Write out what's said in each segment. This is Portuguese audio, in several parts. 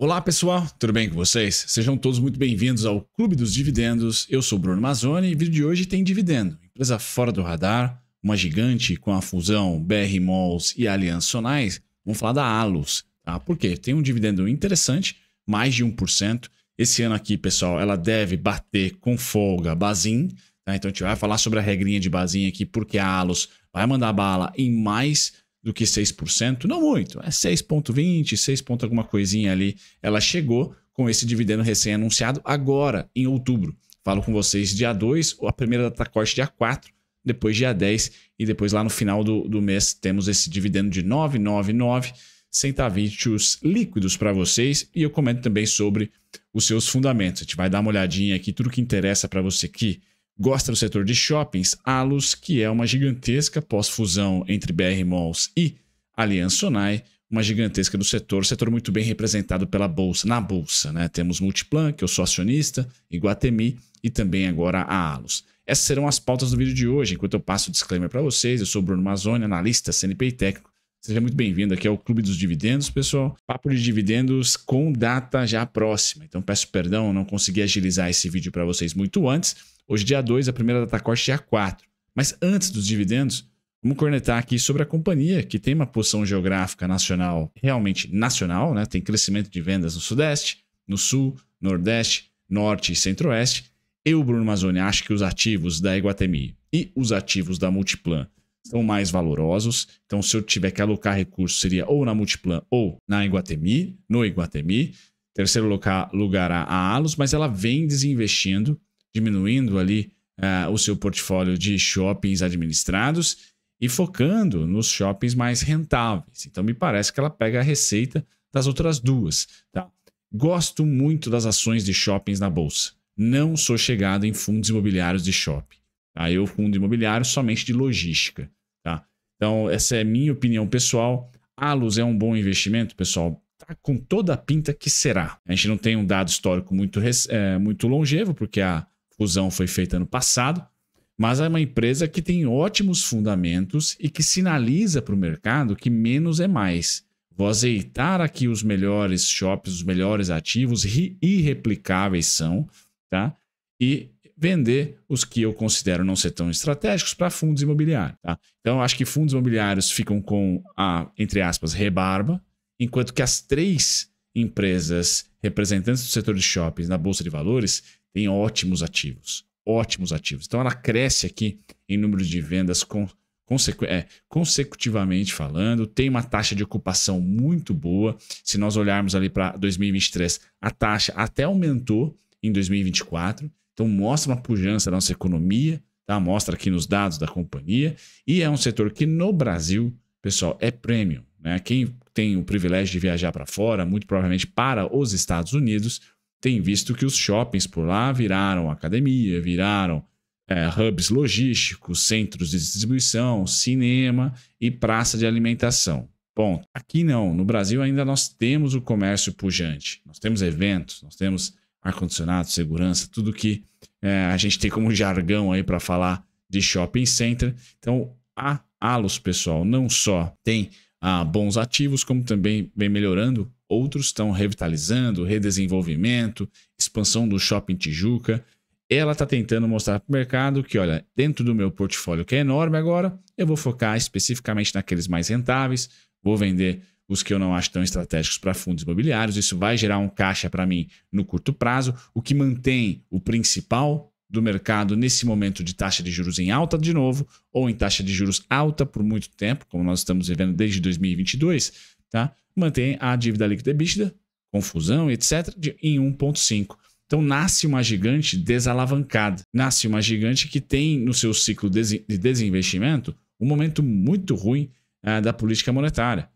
Olá pessoal, tudo bem com vocês? Sejam todos muito bem-vindos ao Clube dos Dividendos. Eu sou Bruno Mazzoni e o vídeo de hoje tem dividendo. Empresa fora do radar, uma gigante com a fusão BR Malls e Aliança Sonais. Vamos falar da Alus, tá? Porque tem um dividendo interessante, mais de 1%. Esse ano aqui, pessoal, ela deve bater com folga Bazin. Tá? Então a gente vai falar sobre a regrinha de Bazin aqui, porque a Alus vai mandar bala em mais do que 6%, não muito, é 6,20, 6 ponto alguma coisinha ali. Ela chegou com esse dividendo recém-anunciado agora, em outubro. Falo com vocês dia 2, a primeira data corte dia 4, depois dia 10, e depois lá no final do, do mês temos esse dividendo de 999 centavídeos líquidos para vocês e eu comento também sobre os seus fundamentos. A gente vai dar uma olhadinha aqui, tudo que interessa para você aqui gosta do setor de shoppings, Alus, que é uma gigantesca pós-fusão entre BR Malls e Allianz Sonai, uma gigantesca do setor, setor muito bem representado pela bolsa, na bolsa, né? Temos Multiplan, que eu é sou acionista, Iguatemi e também agora a Alus. Essas serão as pautas do vídeo de hoje. Enquanto eu passo o disclaimer para vocês, eu sou Bruno Mazzoni, analista CNP e técnico Seja muito bem-vindo. Aqui é o Clube dos Dividendos, pessoal. Papo de dividendos com data já próxima. Então peço perdão, não consegui agilizar esse vídeo para vocês muito antes. Hoje, dia 2, a primeira data corte, dia 4. Mas antes dos dividendos, Vamos cornetar aqui sobre a companhia, que tem uma posição geográfica nacional, realmente nacional, né? tem crescimento de vendas no Sudeste, no Sul, Nordeste, Norte e Centro-Oeste. Eu, Bruno Mazzoni, acho que os ativos da Iguatemi e os ativos da Multiplan são mais valorosos. Então, se eu tiver que alocar recursos, seria ou na Multiplan ou na Iguatemi, no Iguatemi. Terceiro lugar, lugar a Alus, mas ela vem desinvestindo, diminuindo ali uh, o seu portfólio de shoppings administrados e focando nos shoppings mais rentáveis. Então, me parece que ela pega a receita das outras duas. Tá? Gosto muito das ações de shoppings na bolsa. Não sou chegado em fundos imobiliários de shopping. Aí tá? eu fundo imobiliário somente de logística. Então, essa é minha opinião pessoal. Alus é um bom investimento, pessoal? Tá com toda a pinta que será. A gente não tem um dado histórico muito, é, muito longevo, porque a fusão foi feita ano passado, mas é uma empresa que tem ótimos fundamentos e que sinaliza para o mercado que menos é mais. Vou azeitar aqui os melhores shops, os melhores ativos, irreplicáveis são, tá? E vender os que eu considero não ser tão estratégicos para fundos imobiliários. Tá? Então, eu acho que fundos imobiliários ficam com a, entre aspas, rebarba, enquanto que as três empresas representantes do setor de shoppings na Bolsa de Valores têm ótimos ativos. Ótimos ativos. Então, ela cresce aqui em número de vendas com Consecu é, consecutivamente falando, tem uma taxa de ocupação muito boa. Se nós olharmos ali para 2023, a taxa até aumentou em 2024. Então, mostra uma pujança da nossa economia, tá? mostra aqui nos dados da companhia, e é um setor que no Brasil, pessoal, é premium. Né? Quem tem o privilégio de viajar para fora, muito provavelmente para os Estados Unidos, tem visto que os shoppings por lá viraram academia, viraram é, hubs logísticos, centros de distribuição, cinema e praça de alimentação. Bom, aqui não, no Brasil ainda nós temos o comércio pujante, nós temos eventos, nós temos ar-condicionado, segurança, tudo que é, a gente tem como jargão aí para falar de shopping center. Então, a Alus, pessoal, não só tem ah, bons ativos, como também vem melhorando, outros estão revitalizando, redesenvolvimento, expansão do shopping Tijuca. Ela está tentando mostrar para o mercado que, olha, dentro do meu portfólio que é enorme agora, eu vou focar especificamente naqueles mais rentáveis, vou vender os que eu não acho tão estratégicos para fundos imobiliários. Isso vai gerar um caixa para mim no curto prazo, o que mantém o principal do mercado nesse momento de taxa de juros em alta de novo, ou em taxa de juros alta por muito tempo, como nós estamos vivendo desde 2022, tá? mantém a dívida líquida EBITDA, confusão, etc., de, em 1,5. Então nasce uma gigante desalavancada, nasce uma gigante que tem no seu ciclo de desinvestimento um momento muito ruim ah, da política monetária.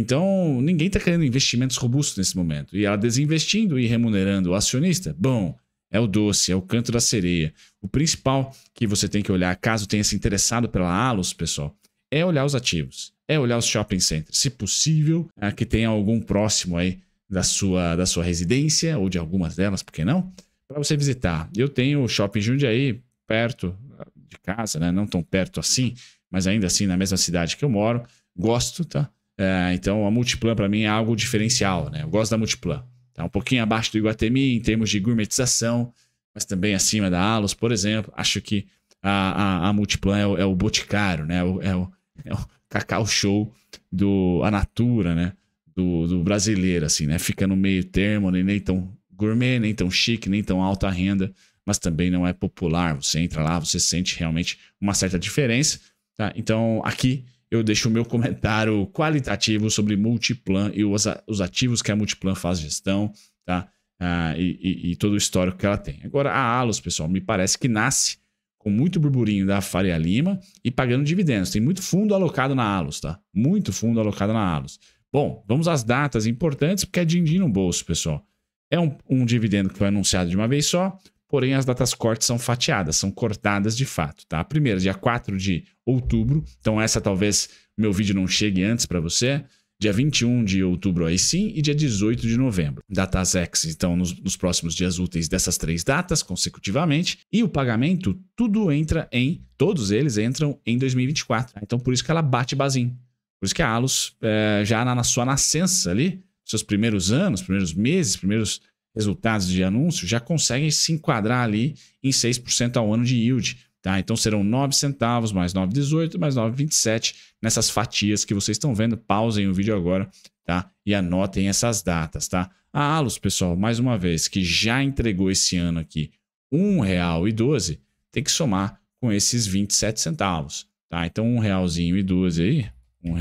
Então, ninguém está querendo investimentos robustos nesse momento. E ela desinvestindo e remunerando o acionista, bom, é o doce, é o canto da sereia. O principal que você tem que olhar, caso tenha se interessado pela Alus, pessoal, é olhar os ativos, é olhar os shopping centers. Se possível, é que tenha algum próximo aí da sua, da sua residência ou de algumas delas, por que não? Para você visitar. Eu tenho o shopping Jundiaí perto ah, de casa, né? não tão perto assim, mas ainda assim na mesma cidade que eu moro. Gosto, tá? É, então a Multiplan para mim é algo diferencial, né? Eu gosto da Multiplan. Tá um pouquinho abaixo do Iguatemi em termos de gourmetização, mas também acima da Alos, por exemplo. Acho que a, a, a Multiplan é o, é o boticário, né? É o, é o, é o cacau show do a Natura, né? Do, do brasileiro, assim, né? Fica no meio termo, nem, nem tão gourmet, nem tão chique, nem tão alta renda, mas também não é popular. Você entra lá, você sente realmente uma certa diferença. Tá? Então, aqui eu deixo o meu comentário qualitativo sobre Multiplan e os, os ativos que a Multiplan faz gestão, tá? Ah, e, e, e, todo o histórico que ela tem. Agora, a Alos, pessoal, me parece que nasce com muito burburinho da Faria Lima e pagando dividendos. Tem muito fundo alocado na Alos, tá? Muito fundo alocado na Alos. Bom, vamos às datas importantes, porque é din-din no bolso, pessoal. É um, um dividendo que foi anunciado de uma vez só, porém as datas cortes são fatiadas, são cortadas de fato, tá? Primeiro, dia 4 de outubro, então essa talvez meu vídeo não chegue antes para você. Dia 21 de outubro aí sim e dia 18 de novembro. Datas ex, então nos, nos próximos dias úteis dessas três datas consecutivamente. E o pagamento, tudo entra em, todos eles entram em 2024. Tá? Então por isso que ela bate basim. Por isso que a Alus, é, já na, na sua nascença ali, seus primeiros anos, primeiros meses, primeiros resultados de anúncio já conseguem se enquadrar ali em 6% ao ano de yield. Tá? Então serão 9 centavos, mais 9,18, mais 9,27 nessas fatias que vocês estão vendo. Pausem o vídeo agora tá? e anotem essas datas. Tá? A Alus, pessoal, mais uma vez, que já entregou esse ano aqui R$ 1,12, tem que somar com esses 27 centavos. Tá? Então R$ 1,12 aí, R$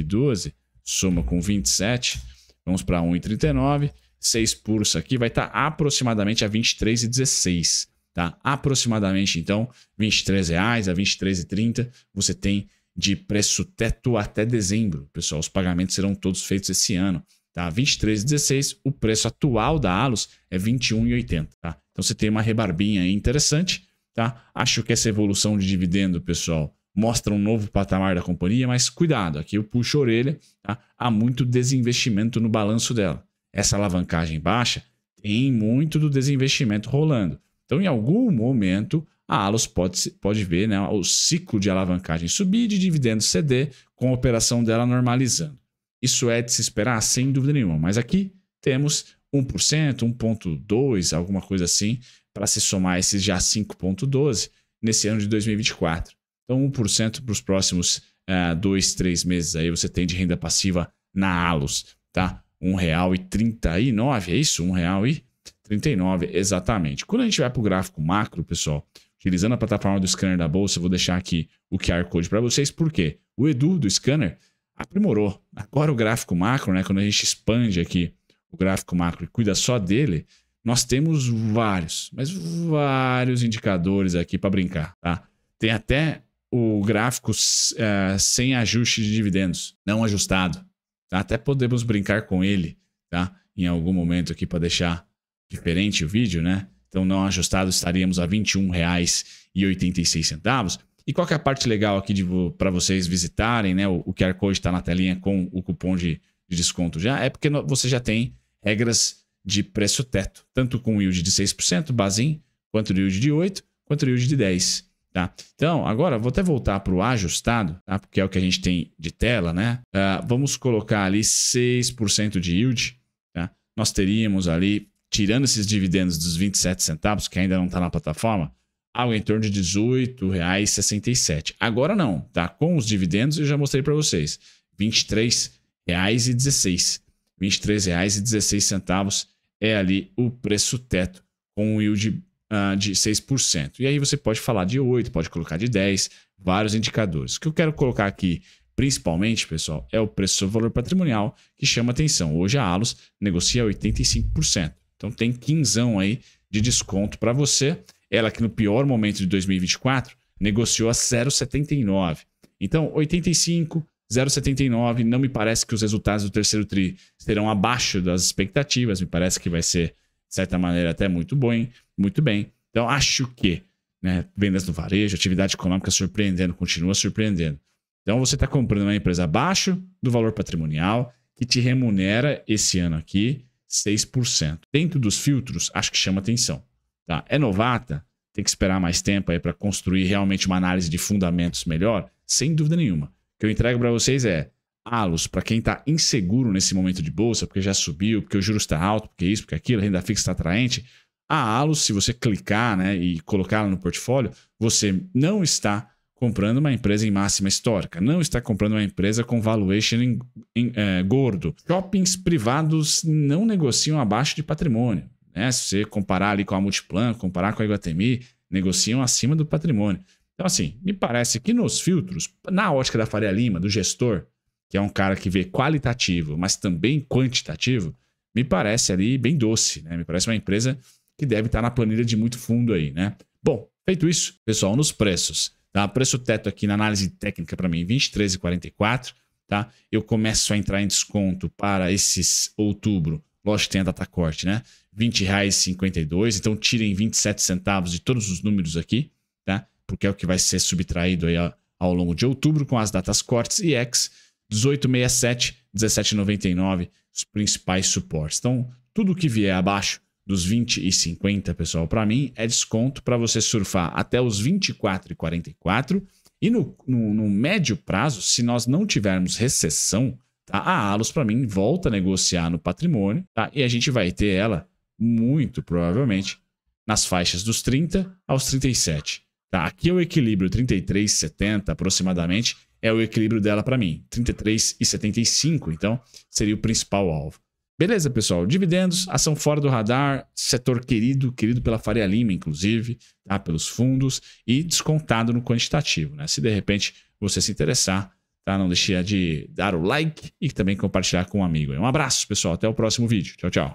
1,12 soma com 27, vamos para 1,39 6 pulso aqui vai estar tá aproximadamente a 23,16, tá? Aproximadamente, então, R$ reais a 23,30 você tem de preço teto até dezembro, pessoal. Os pagamentos serão todos feitos esse ano, tá? 23,16, o preço atual da Alus é 21,80, tá? Então você tem uma rebarbinha aí interessante, tá? Acho que essa evolução de dividendo, pessoal, mostra um novo patamar da companhia, mas cuidado, aqui eu puxo a orelha, tá? Há muito desinvestimento no balanço dela essa alavancagem baixa, tem muito do desinvestimento rolando. Então, em algum momento, a Alus pode, pode ver né, o ciclo de alavancagem subir de dividendos CD com a operação dela normalizando. Isso é de se esperar, sem dúvida nenhuma. Mas aqui temos 1%, 1,2%, alguma coisa assim, para se somar esses já 5,12% nesse ano de 2024. Então, 1% para os próximos uh, dois, três meses aí você tem de renda passiva na Alus, tá? R$1,39, é isso? R$1,39, exatamente. Quando a gente vai para o gráfico macro, pessoal, utilizando a plataforma do scanner da bolsa, eu vou deixar aqui o QR Code para vocês, porque o Edu do scanner aprimorou. Agora o gráfico macro, né, quando a gente expande aqui o gráfico macro e cuida só dele, nós temos vários, mas vários indicadores aqui para brincar, tá? Tem até o gráfico uh, sem ajuste de dividendos, não ajustado. Tá? Até podemos brincar com ele, tá? Em algum momento aqui para deixar diferente o vídeo, né? Então, não ajustado, estaríamos a R$ 21,86. E qual que é a parte legal aqui para vocês visitarem, né? O, o QR Code está na telinha com o cupom de, de desconto já. É porque no, você já tem regras de preço teto, tanto com yield de 6%, Bazin, quanto yield de 8%, quanto yield de 10%. Tá? Então, agora vou até voltar para o ajustado, tá? porque é o que a gente tem de tela. Né? Uh, vamos colocar ali 6% de yield. Tá? Nós teríamos ali, tirando esses dividendos dos 27 centavos, que ainda não está na plataforma, algo em torno de R$18,67. Agora não, tá? com os dividendos eu já mostrei para vocês, R$23,16. R$23,16 é ali o preço teto com um yield uh, de 6%. E aí você pode falar de 8%, pode colocar de 10%, vários indicadores. O que eu quero colocar aqui principalmente, pessoal, é o preço sobre valor patrimonial que chama atenção. Hoje a Alus negocia 85%. Então tem quinzão aí de desconto para você. Ela que no pior momento de 2024 negociou a 0,79. Então 85, 0,79, não me parece que os resultados do terceiro tri serão abaixo das expectativas, me parece que vai ser de certa maneira, até muito bom, Muito bem. Então, acho que né, vendas no varejo, atividade econômica surpreendendo, continua surpreendendo. Então, você está comprando uma empresa abaixo do valor patrimonial, que te remunera esse ano aqui 6%. Dentro dos filtros, acho que chama atenção. Tá? É novata? Tem que esperar mais tempo aí para construir realmente uma análise de fundamentos melhor? Sem dúvida nenhuma. O que eu entrego para vocês é alos para quem está inseguro nesse momento de bolsa, porque já subiu, porque o juros está alto, porque isso, porque aquilo, a renda fixa está atraente, a alos, se você clicar né, e colocá-la no portfólio, você não está comprando uma empresa em máxima histórica, não está comprando uma empresa com valuation em, em, é, gordo. Shoppings privados não negociam abaixo de patrimônio. Né? Se você comparar ali com a Multiplan, comparar com a Iguatemi, negociam acima do patrimônio. Então, assim, me parece que nos filtros, na ótica da Faria Lima, do gestor, que é um cara que vê qualitativo, mas também quantitativo, me parece ali bem doce, né? Me parece uma empresa que deve estar na planilha de muito fundo aí, né? Bom, feito isso, pessoal, nos preços, tá? Preço teto aqui na análise técnica para mim, 23,44, tá? Eu começo a entrar em desconto para esses outubro. Lógico que tem a data corte, né? R$ 20,52, então tirem 27 centavos de todos os números aqui, tá? Porque é o que vai ser subtraído aí ao longo de outubro com as datas cortes e ex 1867, 1799, os principais suportes. Então, tudo que vier abaixo dos 20 e 50, pessoal, para mim é desconto para você surfar até os 24 e 44. E no, no, no médio prazo, se nós não tivermos recessão, tá? a Alus para mim volta a negociar no patrimônio tá? e a gente vai ter ela muito provavelmente nas faixas dos 30 aos 37. Tá? Aqui é o equilíbrio 33,70 aproximadamente é o equilíbrio dela para mim, 33,75, então seria o principal alvo. Beleza, pessoal? Dividendos, ação fora do radar, setor querido, querido pela Faria Lima, inclusive, tá? pelos fundos, e descontado no quantitativo. Né? Se de repente você se interessar, tá? não deixe de dar o like e também compartilhar com um amigo. Um abraço, pessoal. Até o próximo vídeo. Tchau, tchau.